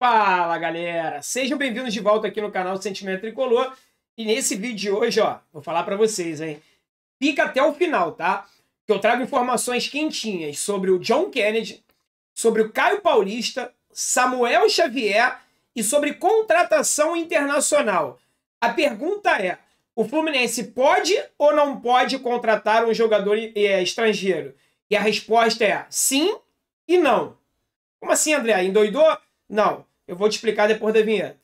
Fala galera, sejam bem-vindos de volta aqui no canal Sentimento Tricolor e nesse vídeo de hoje, ó, vou falar para vocês, hein? Fica até o final, tá? Que eu trago informações quentinhas sobre o John Kennedy, sobre o Caio Paulista, Samuel Xavier e sobre contratação internacional. A pergunta é: o Fluminense pode ou não pode contratar um jogador eh, estrangeiro? E a resposta é sim e não. Como assim, André? Endoidou? Não. Eu vou te explicar depois da vinheta.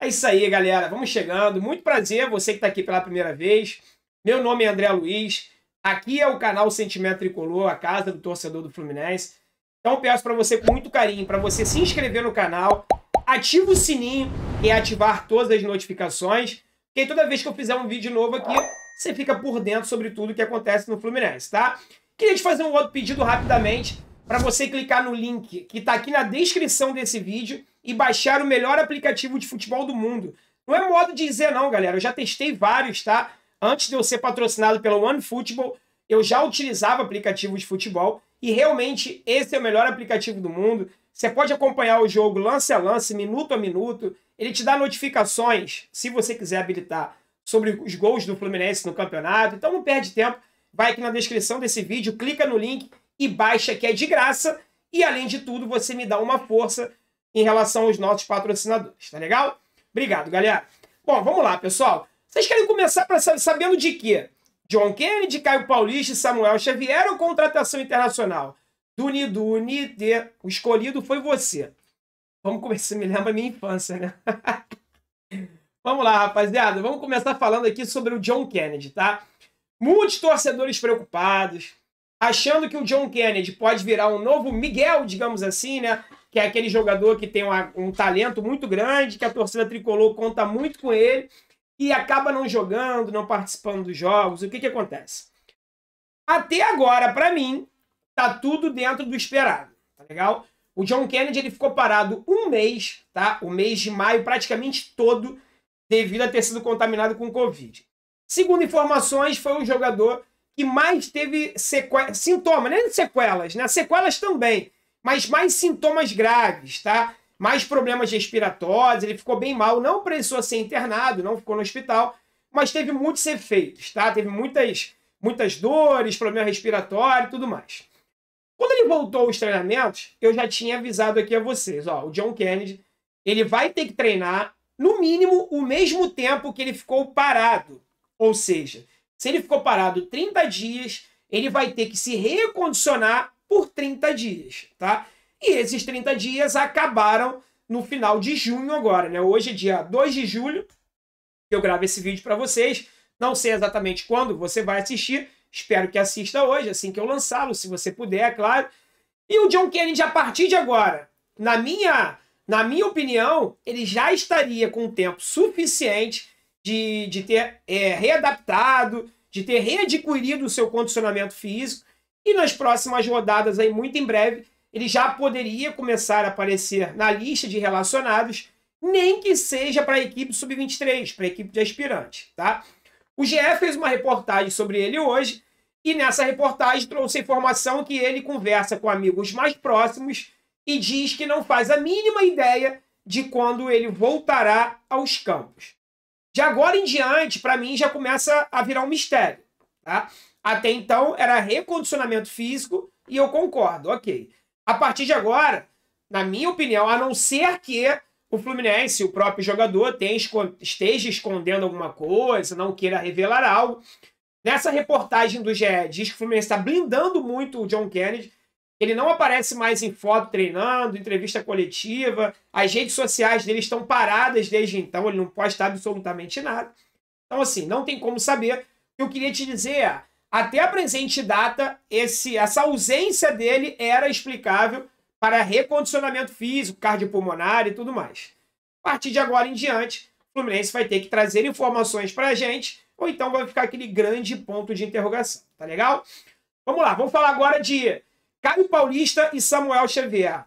É isso aí, galera. Vamos chegando. Muito prazer, você que está aqui pela primeira vez. Meu nome é André Luiz. Aqui é o canal Sentimento Tricolor, a casa do torcedor do Fluminense. Então eu peço para você com muito carinho, para você se inscrever no canal, ativa o sininho e ativar todas as notificações, porque toda vez que eu fizer um vídeo novo aqui, você fica por dentro sobre tudo que acontece no Fluminense, tá? Queria te fazer um outro pedido rapidamente para você clicar no link que está aqui na descrição desse vídeo e baixar o melhor aplicativo de futebol do mundo. Não é modo de dizer não, galera. Eu já testei vários, tá? Antes de eu ser patrocinado pela OneFootball, eu já utilizava aplicativo de futebol e realmente esse é o melhor aplicativo do mundo. Você pode acompanhar o jogo lance a lance, minuto a minuto. Ele te dá notificações, se você quiser habilitar, sobre os gols do Fluminense no campeonato. Então não perde tempo. Vai aqui na descrição desse vídeo, clica no link e baixa que é de graça. E além de tudo, você me dá uma força em relação aos nossos patrocinadores, tá legal? Obrigado, galera. Bom, vamos lá, pessoal. Vocês querem começar sabendo de quê? John Kennedy, Caio Paulista e Samuel Xavier ou contratação internacional? Duni, Duni, de... o escolhido foi você. Vamos começar, me lembra a minha infância, né? vamos lá, rapaziada, vamos começar falando aqui sobre o John Kennedy, tá? Muitos torcedores preocupados, achando que o John Kennedy pode virar um novo Miguel, digamos assim, né? Que é aquele jogador que tem um talento muito grande, que a torcida tricolor conta muito com ele e acaba não jogando, não participando dos jogos. O que, que acontece? Até agora, para mim, tá tudo dentro do esperado, tá legal? O John Kennedy ele ficou parado um mês, tá? O mês de maio praticamente todo devido a ter sido contaminado com Covid. Segundo informações, foi o jogador que mais teve sintomas, é nem sequelas, né? Sequelas também, mas mais sintomas graves, tá? mais problemas respiratórios, ele ficou bem mal, não precisou ser internado, não ficou no hospital, mas teve muitos efeitos, tá? Teve muitas, muitas dores, problema respiratório e tudo mais. Quando ele voltou aos treinamentos, eu já tinha avisado aqui a vocês, ó, o John Kennedy, ele vai ter que treinar no mínimo o mesmo tempo que ele ficou parado. Ou seja, se ele ficou parado 30 dias, ele vai ter que se recondicionar por 30 dias, tá? E esses 30 dias acabaram no final de junho agora, né? Hoje é dia 2 de julho que eu gravo esse vídeo para vocês. Não sei exatamente quando você vai assistir. Espero que assista hoje, assim que eu lançá-lo, se você puder, é claro. E o John Kennedy, a partir de agora, na minha, na minha opinião, ele já estaria com tempo suficiente de, de ter é, readaptado, de ter readquirido o seu condicionamento físico. E nas próximas rodadas, aí, muito em breve, ele já poderia começar a aparecer na lista de relacionados, nem que seja para a equipe sub-23, para a equipe de aspirante, tá? O GE fez uma reportagem sobre ele hoje e nessa reportagem trouxe a informação que ele conversa com amigos mais próximos e diz que não faz a mínima ideia de quando ele voltará aos campos. De agora em diante, para mim já começa a virar um mistério, tá? Até então era recondicionamento físico e eu concordo, ok. A partir de agora, na minha opinião, a não ser que o Fluminense, o próprio jogador, tenha, esteja escondendo alguma coisa, não queira revelar algo. Nessa reportagem do GE, diz que o Fluminense está blindando muito o John Kennedy. Ele não aparece mais em foto treinando, entrevista coletiva. As redes sociais dele estão paradas desde então, ele não posta absolutamente nada. Então, assim, não tem como saber. O que eu queria te dizer é: até a presente data, esse, essa ausência dele era explicável para recondicionamento físico, cardiopulmonar e tudo mais. A partir de agora em diante, o Fluminense vai ter que trazer informações para a gente, ou então vai ficar aquele grande ponto de interrogação, tá legal? Vamos lá, vamos falar agora de Caio Paulista e Samuel Xavier.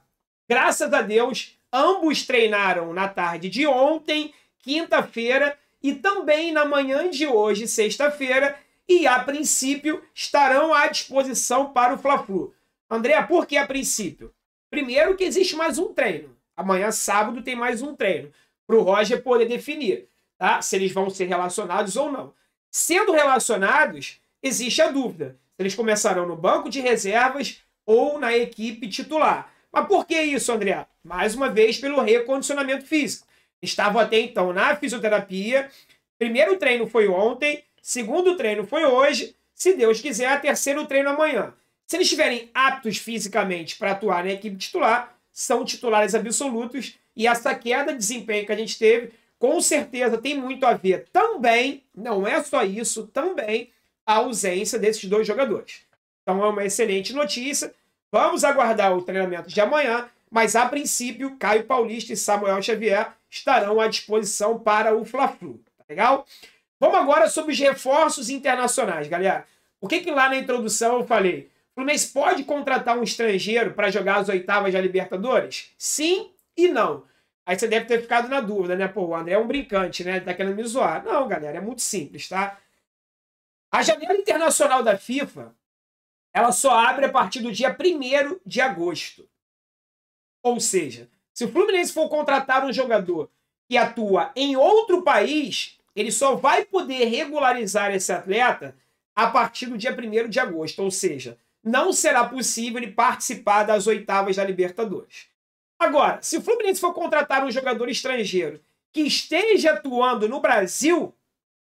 Graças a Deus, ambos treinaram na tarde de ontem, quinta-feira, e também na manhã de hoje, sexta-feira, e, a princípio, estarão à disposição para o Fla-Flu. André, por que a princípio? Primeiro que existe mais um treino. Amanhã, sábado, tem mais um treino para o Roger poder definir tá? se eles vão ser relacionados ou não. Sendo relacionados, existe a dúvida se eles começarão no banco de reservas ou na equipe titular. Mas por que isso, André? Mais uma vez, pelo recondicionamento físico. Estavam até então na fisioterapia. Primeiro treino foi ontem, Segundo treino foi hoje. Se Deus quiser, é terceiro treino amanhã. Se eles estiverem aptos fisicamente para atuar na equipe titular, são titulares absolutos. E essa queda de desempenho que a gente teve, com certeza tem muito a ver também, não é só isso, também a ausência desses dois jogadores. Então é uma excelente notícia. Vamos aguardar o treinamento de amanhã, mas a princípio, Caio Paulista e Samuel Xavier estarão à disposição para o Fla-Flu. Tá legal? Vamos agora sobre os reforços internacionais, galera. Por que, que lá na introdução eu falei? O Fluminense pode contratar um estrangeiro para jogar as oitavas da Libertadores? Sim e não. Aí você deve ter ficado na dúvida, né? Pô, o André é um brincante, né? Ele tá querendo me zoar. Não, galera, é muito simples, tá? A janela internacional da FIFA, ela só abre a partir do dia 1 de agosto. Ou seja, se o Fluminense for contratar um jogador que atua em outro país, ele só vai poder regularizar esse atleta a partir do dia 1 de agosto, ou seja, não será possível ele participar das oitavas da Libertadores. Agora, se o Fluminense for contratar um jogador estrangeiro que esteja atuando no Brasil,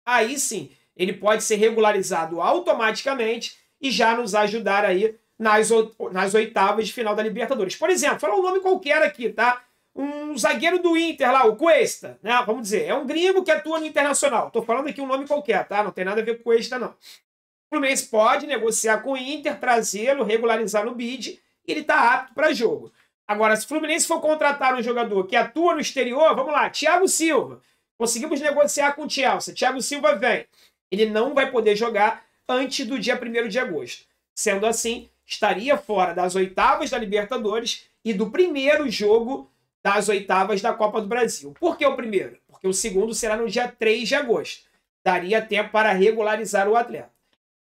aí sim, ele pode ser regularizado automaticamente e já nos ajudar aí nas, nas oitavas de final da Libertadores. Por exemplo, falar um nome qualquer aqui, tá? um zagueiro do Inter lá, o Cuesta, né? Vamos dizer, é um gringo que atua no Internacional. Tô falando aqui um nome qualquer, tá? Não tem nada a ver com Cuesta, não. O Fluminense pode negociar com o Inter, trazê-lo, regularizar no bid, e ele tá apto para jogo. Agora, se o Fluminense for contratar um jogador que atua no exterior, vamos lá, Thiago Silva. Conseguimos negociar com o Chelsea. Thiago Silva vem. Ele não vai poder jogar antes do dia 1 de agosto. Sendo assim, estaria fora das oitavas da Libertadores e do primeiro jogo das oitavas da Copa do Brasil. Por que o primeiro? Porque o segundo será no dia 3 de agosto. Daria tempo para regularizar o atleta.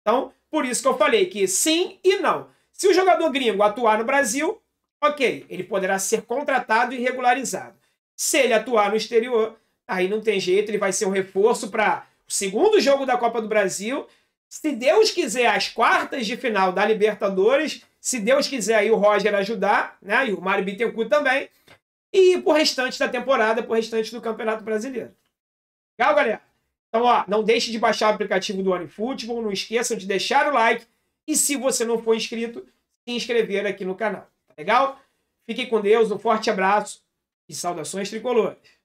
Então, por isso que eu falei que sim e não. Se o jogador gringo atuar no Brasil, ok, ele poderá ser contratado e regularizado. Se ele atuar no exterior, aí não tem jeito, ele vai ser um reforço para o segundo jogo da Copa do Brasil. Se Deus quiser, as quartas de final da Libertadores, se Deus quiser aí o Roger ajudar, né? E o Mário Bittencourt também e pro restante da temporada, pro restante do Campeonato Brasileiro. Legal, galera? Então, ó, não deixe de baixar o aplicativo do OneFootball, não esqueçam de deixar o like e se você não for inscrito, se inscrever aqui no canal. Tá legal? Fiquem com Deus, um forte abraço e saudações tricolores.